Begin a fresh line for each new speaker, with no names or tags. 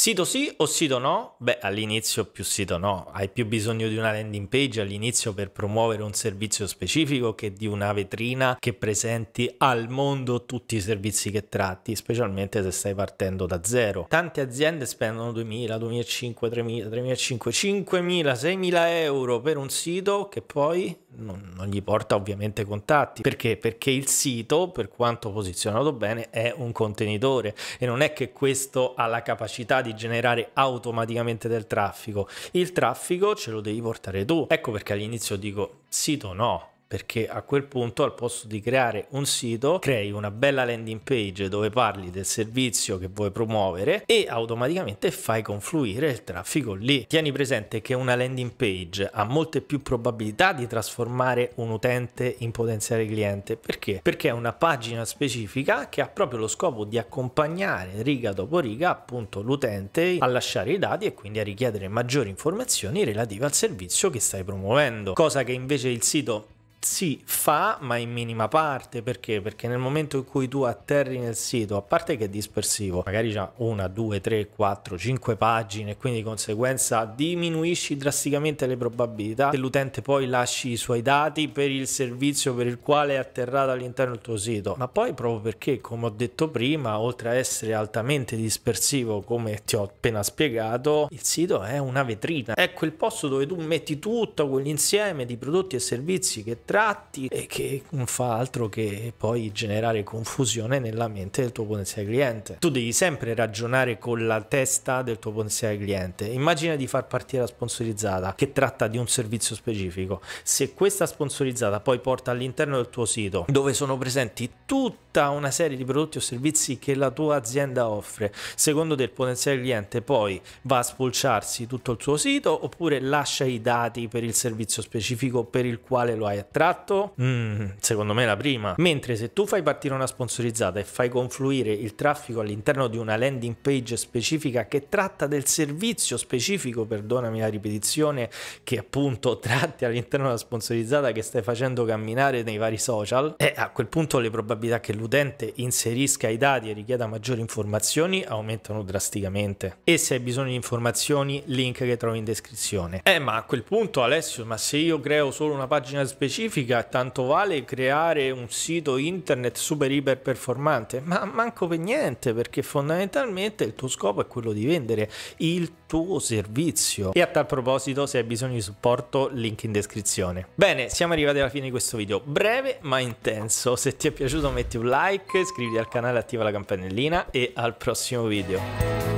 Sito sì o sito no? Beh, all'inizio più sito no, hai più bisogno di una landing page all'inizio per promuovere un servizio specifico che di una vetrina che presenti al mondo tutti i servizi che tratti, specialmente se stai partendo da zero. Tante aziende spendono 2000, 2500, 3000, 3500, 5000, 6000 euro per un sito che poi non, non, gli porta ovviamente contatti. Perché? Perché il sito, per quanto posizionato bene, è un contenitore e non è che questo ha la capacità di generare automaticamente del traffico. Il traffico ce lo devi portare tu. Ecco perché all'inizio dico sito no, perché a quel punto al posto di creare un sito crei una bella landing page dove parli del servizio che vuoi promuovere e automaticamente fai confluire il traffico lì. Tieni presente che una landing page ha molte più probabilità di trasformare un utente in potenziale cliente perché? Perché è una pagina specifica che ha proprio lo scopo di accompagnare riga dopo riga appunto l'utente a lasciare i dati e quindi a richiedere maggiori informazioni relative al servizio che stai promuovendo, cosa che invece il sito sì, fa, ma in minima parte, perché? Perché nel momento in cui tu atterri nel sito, a parte che è dispersivo, magari già una, due, tre, quattro, cinque pagine, quindi di conseguenza diminuisci drasticamente le probabilità che l'utente poi lasci i suoi dati per il servizio per il quale è atterrato all'interno del tuo sito. Ma poi proprio perché, come ho detto prima, oltre a essere altamente dispersivo, come ti ho appena spiegato, il sito è una vetrina, è quel posto dove tu metti tutto quell'insieme di prodotti e servizi che tratti e che non fa altro che poi generare confusione nella mente del tuo potenziale cliente. Tu devi sempre ragionare con la testa del tuo potenziale cliente. Immagina di far partire la sponsorizzata che tratta di un servizio specifico. Se questa sponsorizzata poi porta all'interno del tuo sito dove sono presenti tutta una serie di prodotti o servizi che la tua azienda offre, secondo te il potenziale cliente poi va a spulciarsi tutto il tuo sito oppure lascia i dati per il servizio specifico per il quale lo hai attratto? tratto? Mm, secondo me la prima. Mentre se tu fai partire una sponsorizzata e fai confluire il traffico all'interno di una landing page specifica che tratta del servizio specifico, perdonami la ripetizione, che appunto tratti all'interno della sponsorizzata che stai facendo camminare nei vari social, e eh, a quel punto le probabilità che l'utente inserisca i dati e richieda maggiori informazioni aumentano drasticamente. E se hai bisogno di informazioni, link che trovi in descrizione. Eh, ma a quel punto Alessio, ma se io creo solo una pagina specifica, significa tanto vale creare un sito internet super iper performante, ma manco per niente perché fondamentalmente il tuo scopo è quello di vendere il tuo servizio. E a tal proposito, se hai bisogno di supporto, link in descrizione. Bene, siamo arrivati alla fine di questo video, breve ma intenso. Se ti è piaciuto metti un like, iscriviti al canale, attiva la campanellina e al prossimo video.